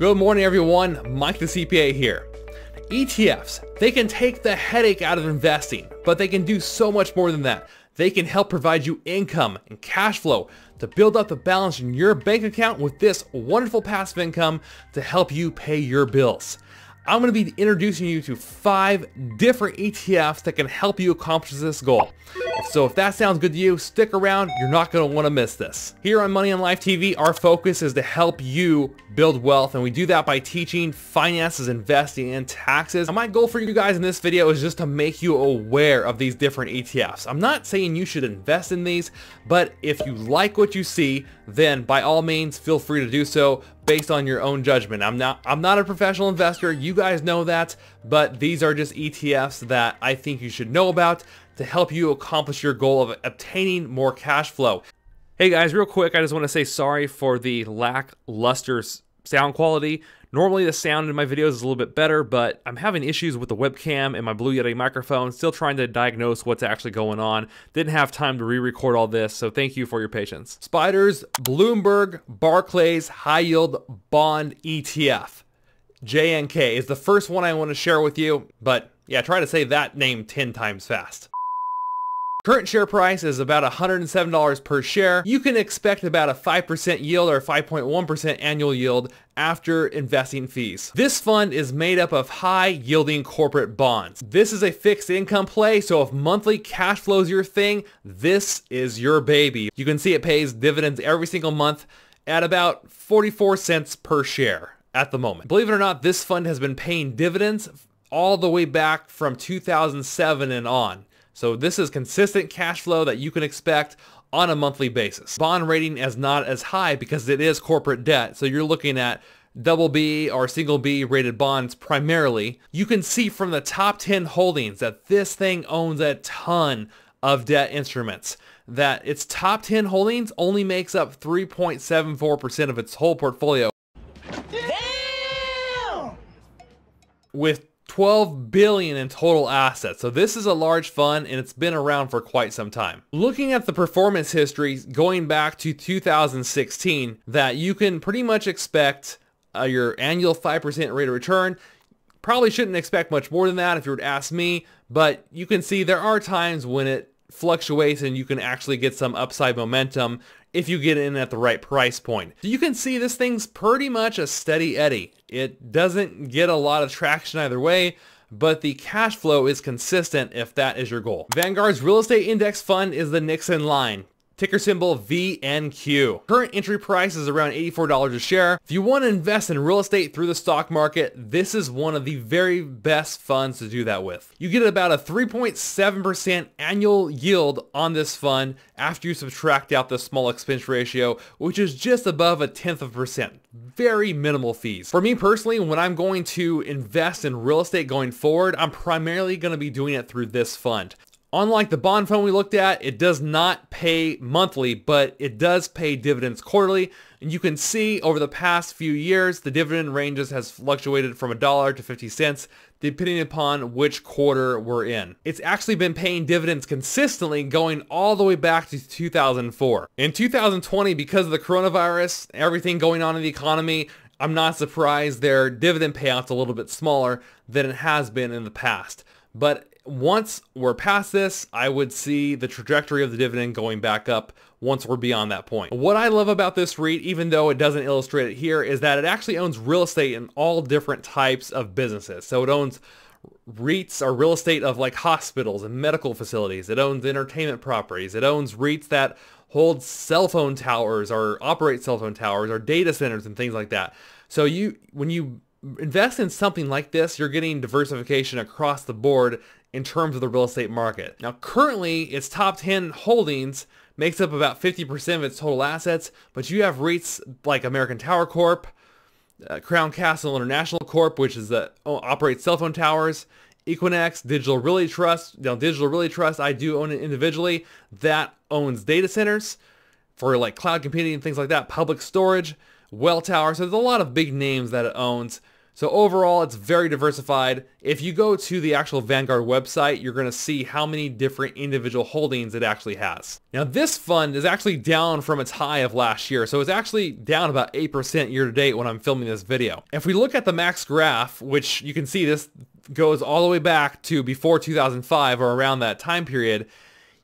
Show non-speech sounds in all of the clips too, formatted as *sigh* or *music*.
Good morning everyone, Mike the CPA here. ETFs, they can take the headache out of investing, but they can do so much more than that. They can help provide you income and cash flow to build up the balance in your bank account with this wonderful passive income to help you pay your bills. I'm going to be introducing you to five different ETFs that can help you accomplish this goal. So if that sounds good to you, stick around. You're not going to want to miss this. Here on Money on Life TV, our focus is to help you build wealth, and we do that by teaching finances, investing, and taxes. And my goal for you guys in this video is just to make you aware of these different ETFs. I'm not saying you should invest in these, but if you like what you see, then by all means, feel free to do so based on your own judgment. I'm not I'm not a professional investor. You guys know that, but these are just ETFs that I think you should know about to help you accomplish your goal of obtaining more cash flow. Hey guys, real quick, I just want to say sorry for the lackluster sound quality. Normally the sound in my videos is a little bit better, but I'm having issues with the webcam and my Blue Yeti microphone, still trying to diagnose what's actually going on. Didn't have time to re-record all this, so thank you for your patience. Spiders, Bloomberg, Barclays, High Yield Bond ETF. JNK is the first one I want to share with you, but yeah, try to say that name 10 times fast. Current share price is about $107 per share. You can expect about a 5% yield or 5.1% annual yield after investing fees. This fund is made up of high yielding corporate bonds. This is a fixed income play, so if monthly cash flow is your thing, this is your baby. You can see it pays dividends every single month at about 44 cents per share at the moment. Believe it or not, this fund has been paying dividends all the way back from 2007 and on. So this is consistent cash flow that you can expect on a monthly basis. Bond rating is not as high because it is corporate debt. So you're looking at double B or single B rated bonds primarily. You can see from the top 10 holdings that this thing owns a ton of debt instruments that its top 10 holdings only makes up 3.74% of its whole portfolio. Damn! With 12 billion in total assets. So this is a large fund and it's been around for quite some time. Looking at the performance history going back to 2016 that you can pretty much expect uh, your annual 5% rate of return. Probably shouldn't expect much more than that if you were to ask me, but you can see there are times when it fluctuates and you can actually get some upside momentum if you get in at the right price point. So you can see this thing's pretty much a steady eddy. It doesn't get a lot of traction either way, but the cash flow is consistent if that is your goal. Vanguard's real estate index fund is the Nixon line ticker symbol VNQ. Current entry price is around $84 a share. If you want to invest in real estate through the stock market, this is one of the very best funds to do that with. You get about a 3.7% annual yield on this fund after you subtract out the small expense ratio, which is just above a tenth of a percent. Very minimal fees. For me personally, when I'm going to invest in real estate going forward, I'm primarily going to be doing it through this fund. Unlike the bond fund we looked at, it does not pay monthly, but it does pay dividends quarterly. And you can see over the past few years, the dividend ranges has fluctuated from a dollar to 50 cents, depending upon which quarter we're in. It's actually been paying dividends consistently going all the way back to 2004. In 2020, because of the coronavirus, everything going on in the economy, I'm not surprised their dividend payout's a little bit smaller than it has been in the past. But once we're past this, I would see the trajectory of the dividend going back up once we're beyond that point. What I love about this REIT, even though it doesn't illustrate it here, is that it actually owns real estate in all different types of businesses. So it owns REITs or real estate of like hospitals and medical facilities. It owns entertainment properties. It owns REITs that hold cell phone towers or operate cell phone towers or data centers and things like that. So you, when you invest in something like this, you're getting diversification across the board in terms of the real estate market. Now, currently, its top 10 holdings makes up about 50% of its total assets, but you have REITs like American Tower Corp, uh, Crown Castle International Corp, which is the operates cell phone towers, Equinix, Digital Realty Trust. Now, Digital Realty Trust, I do own it individually. That owns data centers for like cloud computing and things like that, public storage. Welltower. So there's a lot of big names that it owns. So overall, it's very diversified. If you go to the actual Vanguard website, you're going to see how many different individual holdings it actually has. Now, this fund is actually down from its high of last year. So it's actually down about 8% year to date when I'm filming this video. If we look at the max graph, which you can see this goes all the way back to before 2005 or around that time period,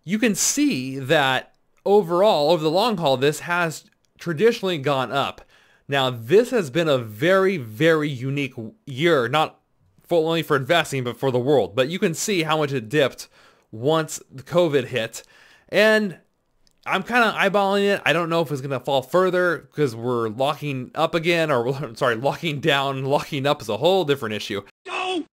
you can see that overall, over the long haul, this has traditionally gone up. Now, this has been a very, very unique year, not for, only for investing, but for the world. But you can see how much it dipped once the COVID hit. And I'm kind of eyeballing it. I don't know if it's going to fall further because we're locking up again, or *laughs* sorry, locking down, locking up is a whole different issue. No!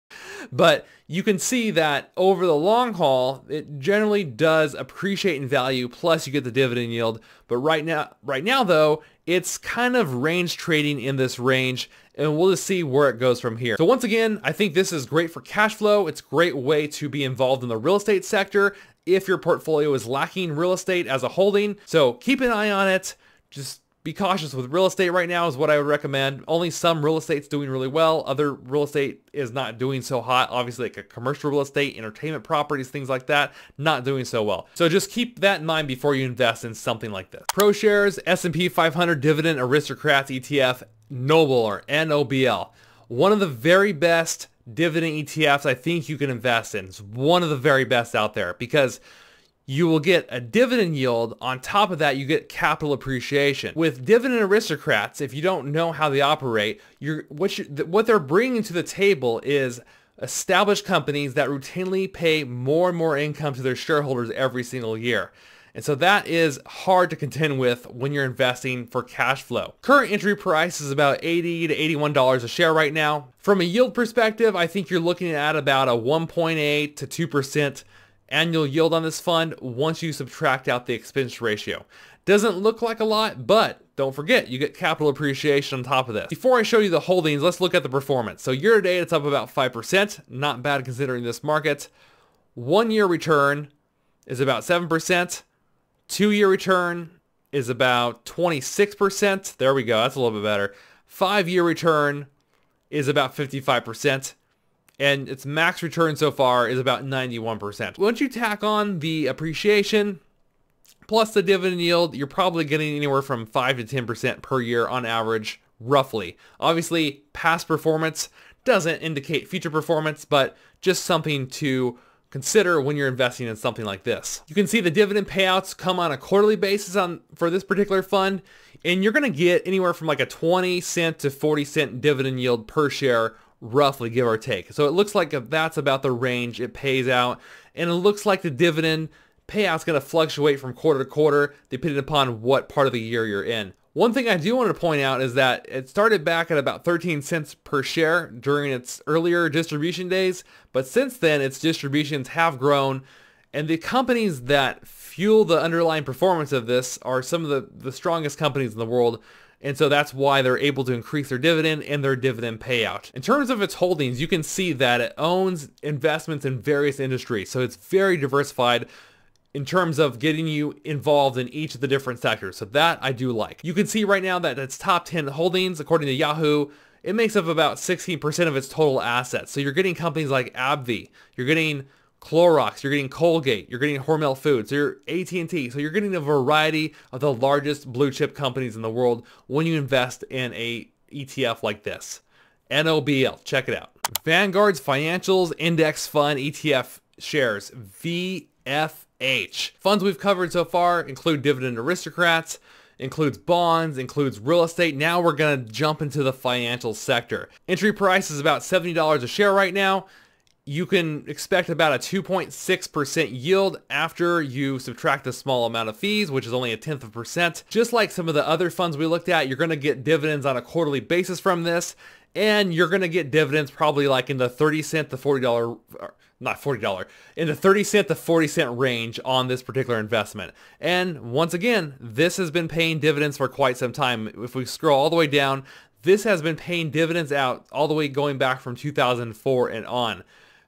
But you can see that over the long haul, it generally does appreciate in value, plus you get the dividend yield. But right now, right now though, it's kind of range trading in this range and we'll just see where it goes from here. So once again, I think this is great for cash flow. It's a great way to be involved in the real estate sector if your portfolio is lacking real estate as a holding. So keep an eye on it. Just be cautious with real estate right now is what I would recommend. Only some real estate's doing really well. Other real estate is not doing so hot. Obviously, like commercial real estate, entertainment properties, things like that, not doing so well. So just keep that in mind before you invest in something like this. ProShares S&P 500 Dividend Aristocrats ETF, Noble or NOBL. One of the very best dividend ETFs I think you can invest in. It's one of the very best out there because you will get a dividend yield. On top of that, you get capital appreciation. With dividend aristocrats, if you don't know how they operate, you're, what, you, what they're bringing to the table is established companies that routinely pay more and more income to their shareholders every single year. And so that is hard to contend with when you're investing for cash flow. Current entry price is about 80 to $81 a share right now. From a yield perspective, I think you're looking at about a 1.8 to 2% Annual yield on this fund once you subtract out the expense ratio. Doesn't look like a lot, but don't forget, you get capital appreciation on top of this. Before I show you the holdings, let's look at the performance. So year to date, it's up about 5%, not bad considering this market. One year return is about 7%. Two year return is about 26%. There we go, that's a little bit better. Five year return is about 55% and its max return so far is about 91%. Once you tack on the appreciation, plus the dividend yield, you're probably getting anywhere from 5 to 10% per year on average, roughly. Obviously, past performance doesn't indicate future performance, but just something to consider when you're investing in something like this. You can see the dividend payouts come on a quarterly basis on for this particular fund, and you're gonna get anywhere from like a 20 cent to 40 cent dividend yield per share roughly, give or take. So it looks like that's about the range it pays out, and it looks like the dividend payout's going to fluctuate from quarter to quarter, depending upon what part of the year you're in. One thing I do want to point out is that it started back at about 13 cents per share during its earlier distribution days, but since then its distributions have grown and the companies that fuel the underlying performance of this are some of the, the strongest companies in the world. And so that's why they're able to increase their dividend and their dividend payout. In terms of its holdings, you can see that it owns investments in various industries. So it's very diversified in terms of getting you involved in each of the different sectors. So that I do like. You can see right now that its top 10 holdings, according to Yahoo, it makes up about 16% of its total assets. So you're getting companies like AbbVie, you're getting Clorox, you're getting Colgate, you're getting Hormel Foods, you're AT&T. So you're getting a variety of the largest blue chip companies in the world when you invest in a ETF like this. NOBL, check it out. Vanguard's Financials Index Fund ETF shares, VFH. Funds we've covered so far include dividend aristocrats, includes bonds, includes real estate. Now we're going to jump into the financial sector. Entry price is about $70 a share right now you can expect about a 2.6% yield after you subtract a small amount of fees, which is only a tenth of a percent. Just like some of the other funds we looked at, you're gonna get dividends on a quarterly basis from this, and you're gonna get dividends probably like in the 30 cent to $40, not $40, in the 30 cent to 40 cent range on this particular investment. And once again, this has been paying dividends for quite some time. If we scroll all the way down, this has been paying dividends out all the way going back from 2004 and on.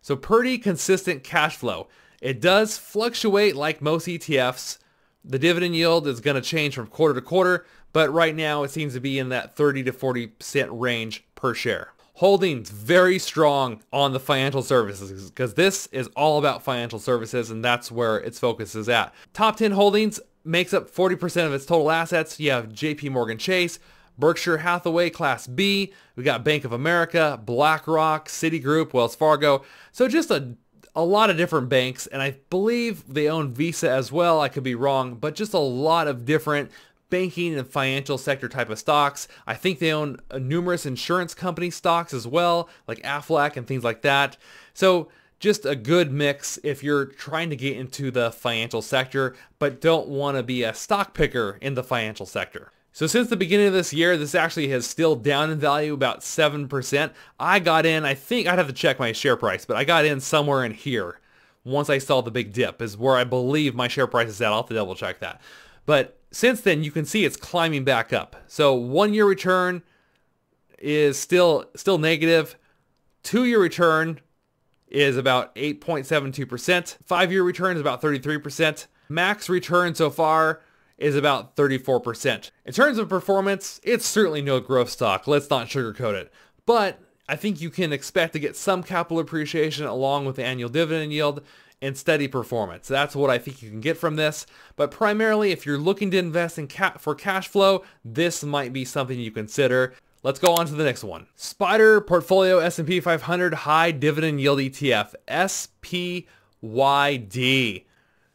So pretty consistent cash flow. It does fluctuate like most ETFs. The dividend yield is going to change from quarter to quarter, but right now it seems to be in that 30 to 40 cent range per share. Holdings very strong on the financial services because this is all about financial services and that's where its focus is at. Top 10 holdings makes up 40% of its total assets. You have JP Morgan Chase, Berkshire Hathaway Class B. We got Bank of America, BlackRock, Citigroup, Wells Fargo. So just a a lot of different banks, and I believe they own Visa as well. I could be wrong, but just a lot of different banking and financial sector type of stocks. I think they own uh, numerous insurance company stocks as well, like Aflac and things like that. So just a good mix if you're trying to get into the financial sector, but don't want to be a stock picker in the financial sector. So since the beginning of this year, this actually has still down in value about 7%. I got in, I think, I'd have to check my share price, but I got in somewhere in here once I saw the big dip is where I believe my share price is at. I'll have to double check that. But since then, you can see it's climbing back up. So one year return is still still negative. Two year return is about 8.72%. Five year return is about 33%. Max return so far is about 34%. In terms of performance, it's certainly no growth stock, let's not sugarcoat it. But I think you can expect to get some capital appreciation along with the annual dividend yield and steady performance. That's what I think you can get from this. But primarily, if you're looking to invest in ca for cash flow, this might be something you consider. Let's go on to the next one. Spider Portfolio S&P 500 High Dividend Yield ETF, SPYD.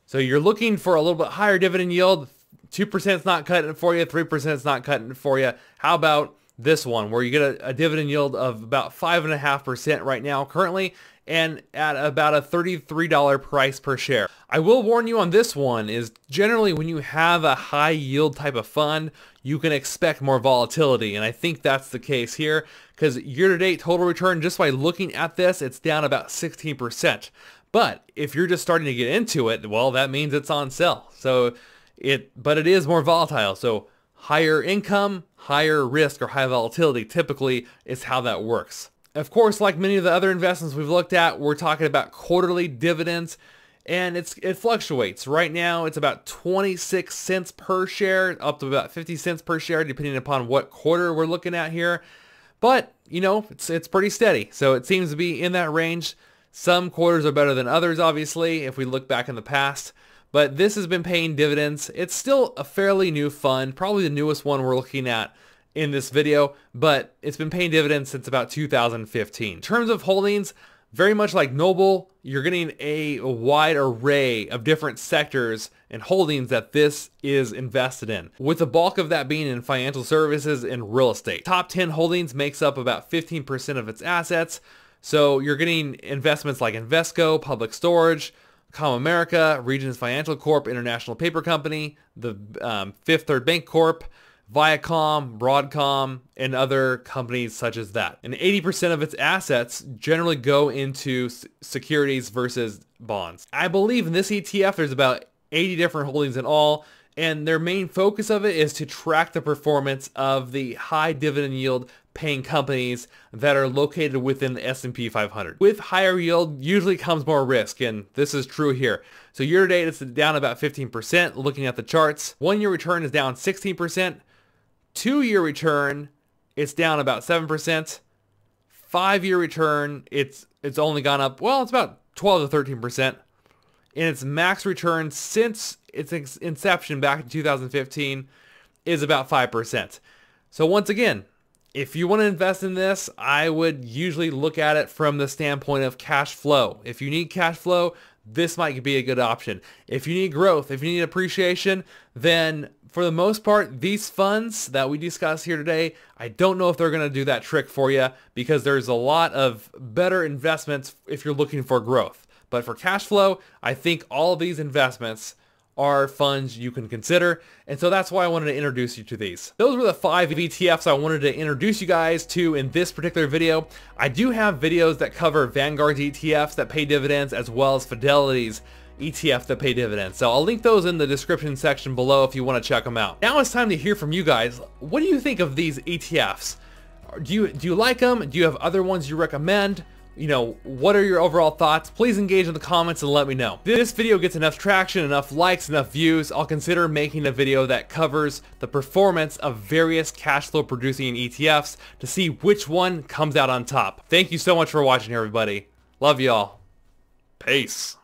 So you're looking for a little bit higher dividend yield, Two percent's not cutting it for you. Three percent's not cutting it for you. How about this one where you get a, a dividend yield of about five and a half percent right now currently and at about a $33 price per share. I will warn you on this one is generally when you have a high yield type of fund, you can expect more volatility. And I think that's the case here because year to date total return, just by looking at this, it's down about 16%. But if you're just starting to get into it, well, that means it's on sale. So it, but it is more volatile. So higher income, higher risk, or high volatility typically is how that works. Of course, like many of the other investments we've looked at, we're talking about quarterly dividends and it's it fluctuates. Right now, it's about 26 cents per share, up to about 50 cents per share, depending upon what quarter we're looking at here. But, you know, it's, it's pretty steady. So it seems to be in that range. Some quarters are better than others, obviously, if we look back in the past. But this has been paying dividends. It's still a fairly new fund, probably the newest one we're looking at in this video, but it's been paying dividends since about 2015. In terms of holdings, very much like Noble, you're getting a wide array of different sectors and holdings that this is invested in, with the bulk of that being in financial services and real estate. Top 10 holdings makes up about 15% of its assets, so you're getting investments like Investco, Public Storage, Com America, Regions Financial Corp, International Paper Company, the um, Fifth Third Bank Corp, Viacom, Broadcom, and other companies such as that. And 80% of its assets generally go into securities versus bonds. I believe in this ETF there's about 80 different holdings in all, and their main focus of it is to track the performance of the high dividend yield paying companies that are located within the S&P 500. With higher yield usually comes more risk, and this is true here. So year to date, it's down about 15% looking at the charts. One year return is down 16%. Two year return, it's down about 7%. Five year return, it's, it's only gone up, well, it's about 12 to 13%. And its max return since its inception back in 2015 is about 5%. So once again, if you want to invest in this, I would usually look at it from the standpoint of cash flow. If you need cash flow, this might be a good option. If you need growth, if you need appreciation, then for the most part, these funds that we discuss here today, I don't know if they're going to do that trick for you because there's a lot of better investments if you're looking for growth. But for cash flow, I think all of these investments are funds you can consider. And so that's why I wanted to introduce you to these. Those were the five ETFs I wanted to introduce you guys to in this particular video. I do have videos that cover Vanguard ETFs that pay dividends as well as Fidelity's ETF that pay dividends. So I'll link those in the description section below if you want to check them out. Now it's time to hear from you guys. What do you think of these ETFs? Do you, do you like them? Do you have other ones you recommend? you know, what are your overall thoughts? Please engage in the comments and let me know. If this video gets enough traction, enough likes, enough views, I'll consider making a video that covers the performance of various cash flow producing ETFs to see which one comes out on top. Thank you so much for watching everybody. Love y'all. Peace.